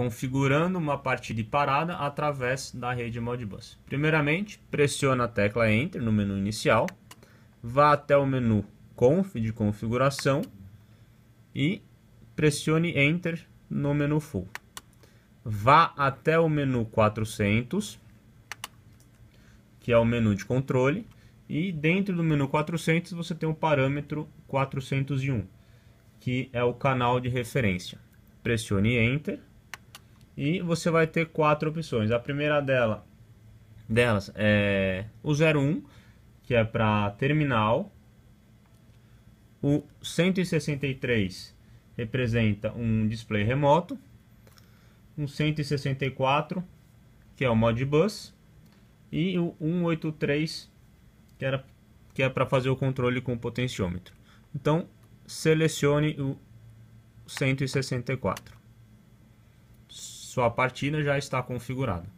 configurando uma partida parada através da rede Modbus. Primeiramente, pressiona a tecla Enter no menu inicial, vá até o menu Conf de configuração e pressione Enter no menu Full. Vá até o menu 400, que é o menu de controle, e dentro do menu 400 você tem o parâmetro 401, que é o canal de referência. Pressione Enter e você vai ter quatro opções. A primeira dela, delas é o 01, que é para terminal. O 163 representa um display remoto. Um 164, que é o Modbus. E o 183, que, era, que é para fazer o controle com o potenciômetro. Então, selecione o 164. Sua partida já está configurada.